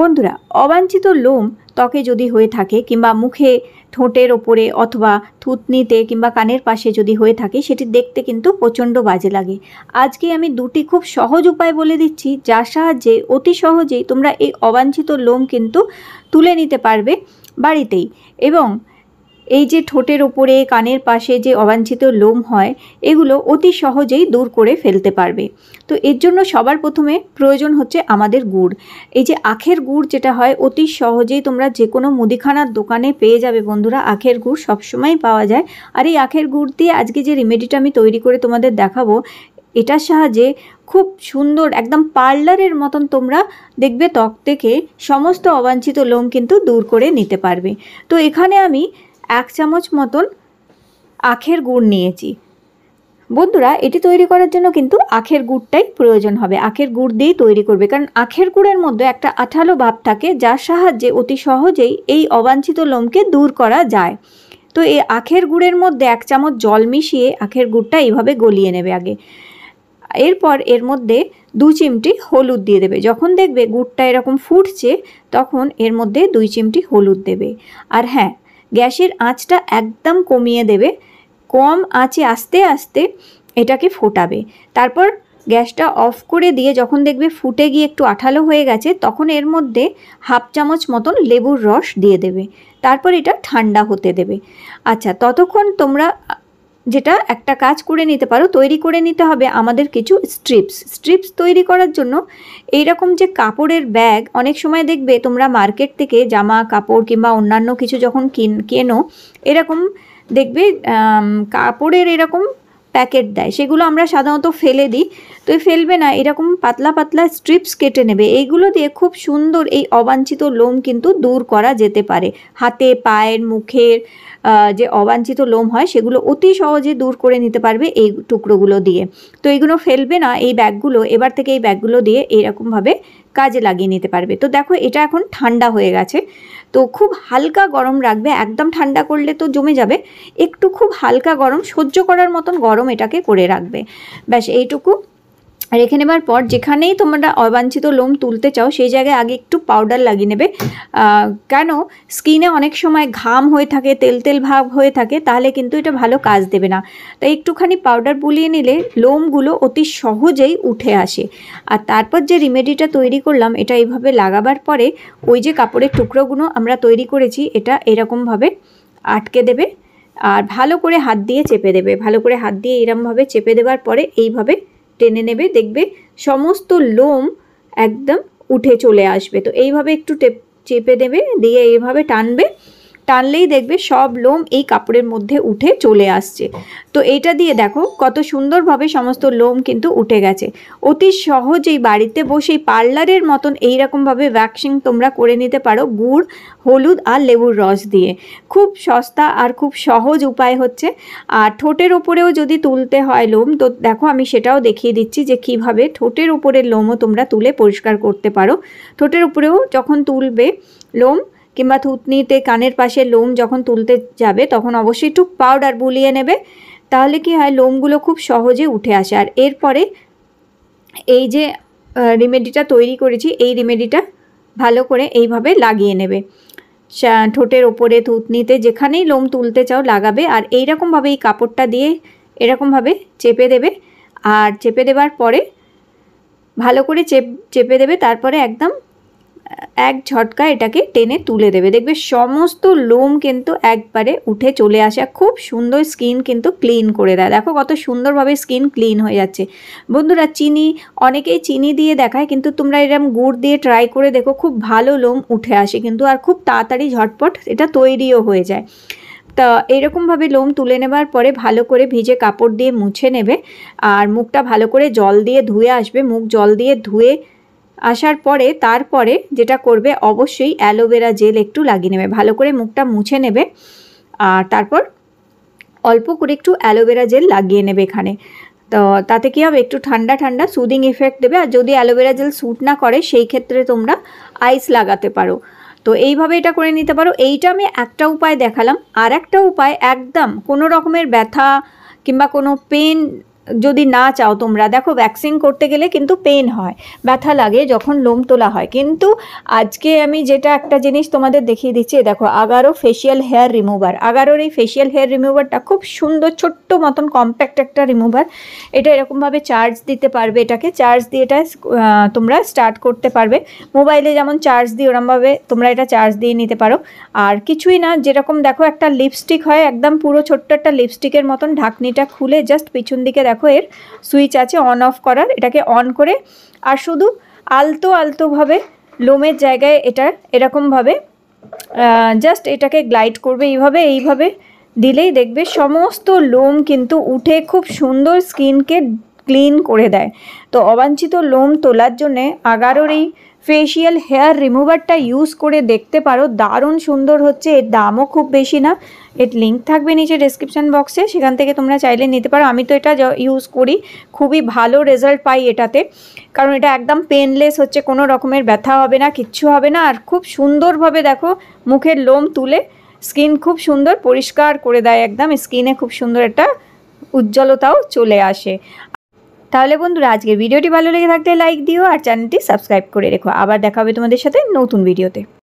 বন্ধুরা অবাঞ্ছিত লোম ত্বকে যদি হয়ে থাকে কিংবা মুখে ঠোঁটের ওপরে অথবা থুতনিতে কিংবা কানের পাশে যদি হয়ে থাকে সেটি দেখতে কিন্তু প্রচণ্ড বাজে লাগে আজকে আমি দুটি খুব সহজ উপায় বলে দিচ্ছি যার সাহায্যে অতি সহজেই তোমরা এই অবাঞ্ছিত লোম কিন্তু তুলে নিতে পারবে বাড়িতেই এবং এই যে ঠোঁটের ওপরে কানের পাশে যে অবাঞ্ছিত লোম হয় এগুলো অতি সহজেই দূর করে ফেলতে পারবে তো এর জন্য সবার প্রথমে প্রয়োজন হচ্ছে আমাদের গুড় এই যে আখের গুড় যেটা হয় অতি সহজেই তোমরা যে কোনো মুদিখানার দোকানে পেয়ে যাবে বন্ধুরা আখের গুড় সবসময় পাওয়া যায় আর এই আখের গুড় দিয়ে আজকে যে রেমেডিটা আমি তৈরি করে তোমাদের দেখাবো এটার সাহায্যে খুব সুন্দর একদম পার্লারের মতন তোমরা দেখবে ত্বক থেকে সমস্ত অবাঞ্ছিত লোম কিন্তু দূর করে নিতে পারবে তো এখানে আমি এক চামচ মতন আখের গুড় নিয়েছি বন্ধুরা এটি তৈরি করার জন্য কিন্তু আখের গুড়টাই প্রয়োজন হবে আখের গুড় দিয়েই তৈরি করবে কারণ আখের গুড়ের মধ্যে একটা আঠালো ভাব থাকে যার সাহায্যে অতি সহজেই এই অবাঞ্ছিত লোমকে দূর করা যায় তো এই আখের গুড়ের মধ্যে এক চামচ জল মিশিয়ে আখের গুড়টা এইভাবে গলিয়ে নেবে আগে এরপর এর মধ্যে দু চিমটি হলুদ দিয়ে দেবে যখন দেখবে গুড়টা এরকম ফুটছে তখন এর মধ্যে দুই চিমটি হলুদ দেবে আর হ্যাঁ গ্যাসের আঁচটা একদম কমিয়ে দেবে কম আঁচে আস্তে আস্তে এটাকে ফোটাবে তারপর গ্যাসটা অফ করে দিয়ে যখন দেখবে ফুটে গিয়ে একটু আঠালো হয়ে গেছে তখন এর মধ্যে হাফ চামচ মতন লেবুর রস দিয়ে দেবে তারপর এটা ঠান্ডা হতে দেবে আচ্ছা ততক্ষণ তোমরা যেটা একটা কাজ করে নিতে পারো তৈরি করে নিতে হবে আমাদের কিছু স্ট্রিপস স্ট্রিপস তৈরি করার জন্য এই রকম যে কাপড়ের ব্যাগ অনেক সময় দেখবে তোমরা মার্কেট থেকে জামা কাপড় কিংবা অন্যান্য কিছু যখন কেনো এরকম দেখবে কাপড়ের এরকম প্যাকেট দেয় সেগুলো আমরা সাধারণত ফেলে দিই তো ফেলবে না এরকম পাতলা পাতলা স্ট্রিপস কেটে নেবে এইগুলো দিয়ে খুব সুন্দর এই অবাঞ্ছিত লোম কিন্তু দূর করা যেতে পারে হাতে পায়ের মুখের যে অবাঞ্ছিত লোম হয় সেগুলো অতি সহজে দূর করে নিতে পারবে এই টুকরোগুলো দিয়ে তো এইগুলো ফেলবে না এই ব্যাগগুলো এবার থেকে এই ব্যাগগুলো দিয়ে এরকমভাবে কাজে লাগিয়ে নিতে পারবে তো দেখো এটা এখন ঠান্ডা হয়ে গেছে তো খুব হালকা গরম রাখবে একদম ঠান্ডা করলে তো জমে যাবে একটু খুব হালকা গরম সহ্য করার মতন গরম এটাকে করে রাখবে ব্যাস এইটুকু রেখে নেবার পর যেখানেই তোমরা অবাঞ্ছিত লোম তুলতে চাও সেই জায়গায় আগে একটু পাউডার লাগিয়ে নেবে কেন স্কিনে অনেক সময় ঘাম হয়ে থাকে তেল তেল ভাব হয়ে থাকে তাহলে কিন্তু এটা ভালো কাজ দেবে না তাই একটুখানি পাউডার বুলিয়ে নিলে লোমগুলো অতি সহজেই উঠে আসে আর তারপর যে রিমেডিটা তৈরি করলাম এটা এইভাবে লাগাবার পরে ওই যে কাপড়ের টুকরোগুলো আমরা তৈরি করেছি এটা এরকমভাবে আটকে দেবে আর ভালো করে হাত দিয়ে চেপে দেবে ভালো করে হাত দিয়ে এরমভাবে চেপে দেবার পরে এইভাবে টেনে নেবে দেখবে সমস্ত লোম একদম উঠে চলে আসবে তো এইভাবে একটু চেপে দেবে দিয়ে এইভাবে টানবে টানলেই দেখবে সব লোম এই কাপড়ের মধ্যে উঠে চলে আসছে তো এটা দিয়ে দেখো কত সুন্দরভাবে সমস্ত লোম কিন্তু উঠে গেছে অতি সহজেই বাড়িতে বসেই পার্লারের মতন এইরকমভাবে ভ্যাকসিং তোমরা করে নিতে পারো গুড় হলুদ আর লেবুর রস দিয়ে খুব সস্তা আর খুব সহজ উপায় হচ্ছে আর ঠোঁটের ওপরেও যদি তুলতে হয় লোম তো দেখো আমি সেটাও দেখিয়ে দিচ্ছি যে কিভাবে ঠোঁটের ওপরের লোমও তোমরা তুলে পরিষ্কার করতে পারো ঠোঁটের উপরেও যখন তুলবে লোম কিংবা থুতনিতে কানের পাশে লোম যখন তুলতে যাবে তখন অবশ্যই একটু পাউডার বুলিয়ে নেবে তাহলে কি হয় লোমগুলো খুব সহজে উঠে আসে আর এরপরে এই যে রেমেডিটা তৈরি করেছি এই রেমেডিটা ভালো করে এইভাবে লাগিয়ে নেবে ঠোঁটের ওপরে থুতনিতে যেখানেই লোম তুলতে চাও লাগাবে আর এইরকমভাবে এই কাপড়টা দিয়ে এরকমভাবে চেপে দেবে আর চেপে দেবার পরে ভালো করে চেপ চেপে দেবে তারপরে একদম এক ঝটকা এটাকে টেনে তুলে দেবে দেখবে সমস্ত লোম কিন্তু একবারে উঠে চলে আসে খুব সুন্দর স্কিন কিন্তু ক্লিন করে দেয় দেখো কত সুন্দরভাবে স্কিন ক্লিন হয়ে যাচ্ছে বন্ধুরা চিনি অনেকেই চিনি দিয়ে দেখায় কিন্তু তোমরা এরম গুড় দিয়ে ট্রাই করে দেখো খুব ভালো লোম উঠে আসে কিন্তু আর খুব তাড়াতাড়ি ঝটপট এটা তৈরিও হয়ে যায় তা এরকমভাবে লোম তুলে নেবার পরে ভালো করে ভিজে কাপড় দিয়ে মুছে নেবে আর মুখটা ভালো করে জল দিয়ে ধুয়ে আসবে মুখ জল দিয়ে ধুয়ে আসার পরে তারপরে যেটা করবে অবশ্যই অ্যালোভেরা জেল একটু লাগিয়ে নেবে ভালো করে মুখটা মুছে নেবে আর তারপর অল্প করে একটু অ্যালোভেরা জেল লাগিয়ে নেবে এখানে তো তাতে কী হবে একটু ঠান্ডা ঠান্ডা সুদিং এফেক্ট দেবে আর যদি অ্যালোভেরা জেল স্যুট না করে সেই ক্ষেত্রে তোমরা আইস লাগাতে পারো তো এইভাবে এটা করে নিতে পারো এইটা আমি একটা উপায় দেখালাম আর একটা উপায় একদম কোনো রকমের ব্যথা কিংবা কোনো পেন যদি না চাও তোমরা দেখো ভ্যাকসিন করতে গেলে কিন্তু পেন হয় ব্যথা লাগে যখন লোম তোলা হয় কিন্তু আজকে আমি যেটা একটা জিনিস তোমাদের দেখিয়ে দিচ্ছি দেখো আগারো ফেশিয়াল হেয়ার রিমুভার আগারোর এই ফেশিয়াল হেয়ার রিমুভারটা খুব সুন্দর ছোট্ট মতন কম্প্যাক্ট একটা রিমুভার এটা এরকমভাবে চার্জ দিতে পারবে এটাকে চার্জ দিয়ে এটা তোমরা স্টার্ট করতে পারবে মোবাইলে যেমন চার্জ দিয়ে ওরমভাবে তোমরা এটা চার্জ দিয়ে নিতে পারো আর কিছুই না যেরকম দেখো একটা লিপস্টিক হয় একদম পুরো ছোট্ট একটা লিপস্টিকের মতন ঢাকনিটা খুলে জাস্ট পিছন দিকে দেখো দেখো এর সুইচ আছে অন অফ করার এটাকে অন করে আর শুধু আলতো আলতোভাবে লোমের জায়গায় এটা এরকমভাবে জাস্ট এটাকে গ্লাইড করবে এইভাবে এইভাবে দিলেই দেখবে সমস্ত লোম কিন্তু উঠে খুব সুন্দর স্কিনকে ক্লিন করে দেয় তো অবাঞ্ছিত লোম তোলার জন্যে আগারোর এই ফেশিয়াল হেয়ার রিমুভারটা ইউজ করে দেখতে পারো দারুণ সুন্দর হচ্ছে এর দামও খুব বেশি না এর লিঙ্ক থাকবে নিচে ডিসক্রিপশান বক্সে সেখান থেকে তোমরা চাইলে নিতে পারো আমি তো এটা ইউজ করি খুবই ভালো রেজাল্ট পাই এটাতে কারণ এটা একদম পেনলেস হচ্ছে কোনো রকমের ব্যথা হবে না কিচ্ছু হবে না আর খুব সুন্দরভাবে দেখো মুখের লোম তুলে স্কিন খুব সুন্দর পরিষ্কার করে দেয় একদম স্কিনে খুব সুন্দর একটা উজ্জ্বলতাও চলে আসে তাহলে বন্ধুরা আজকের ভিডিওটি ভালো লেগে থাকলে লাইক দিও আর চ্যানেলটি সাবস্ক্রাইব করে রেখো আবার দেখা হবে তোমাদের সাথে নতুন ভিডিওতে